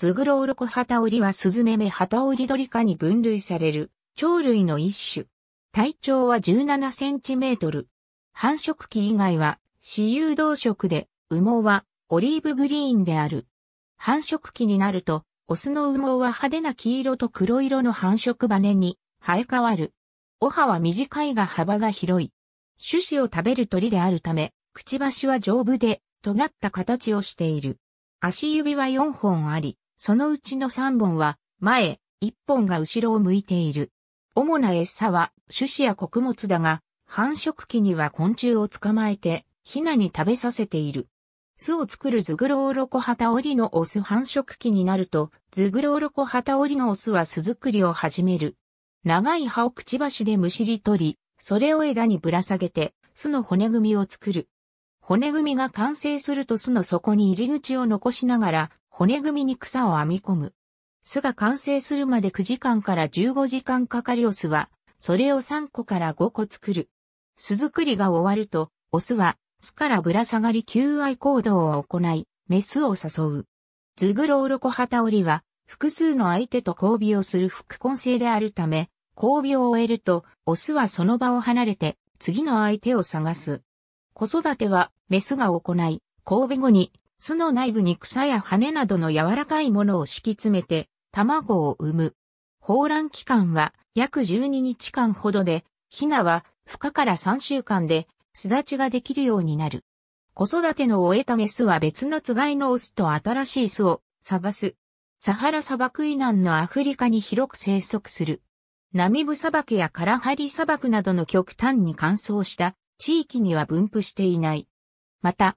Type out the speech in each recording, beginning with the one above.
ズグロウロコハタオリはスズメメハタオリドリ科に分類される、鳥類の一種。体長は17センチメートル。繁殖期以外は、私有動植で、羽毛はオリーブグリーンである。繁殖期になると、オスの羽毛は派手な黄色と黒色の繁殖羽に生え変わる。オハは短いが幅が広い。種子を食べる鳥であるため、くちばしは丈夫で、尖った形をしている。足指は4本あり、そのうちの3本は前、1本が後ろを向いている。主な餌は種子や穀物だが、繁殖期には昆虫を捕まえて、ヒナに食べさせている。巣を作るズグロオロコハタオリのオス繁殖期になると、ズグロオロコハタオリのオスは巣作りを始める。長い葉をくちばしでむしり取り、それを枝にぶら下げて、巣の骨組みを作る。骨組みが完成すると巣の底に入り口を残しながら、骨組みに草を編み込む。巣が完成するまで9時間から15時間かかりオスは、それを3個から5個作る。巣作りが終わると、オスは、巣からぶら下がり求愛行動を行い、メスを誘う。ズグロウロコハタオリは、複数の相手と交尾をする副根性であるため、交尾を終えると、オスはその場を離れて、次の相手を探す。子育ては、メスが行い、交尾後に巣の内部に草や羽などの柔らかいものを敷き詰めて卵を産む。放卵期間は約12日間ほどで、ヒナは孵化から3週間で巣立ちができるようになる。子育ての終えたメスは別のつがいのオスと新しい巣を探す。サハラ砂漠以南のアフリカに広く生息する。ナミブ砂漠やカラハリ砂漠などの極端に乾燥した地域には分布していない。また、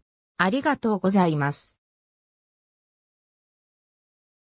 ありがとうございます。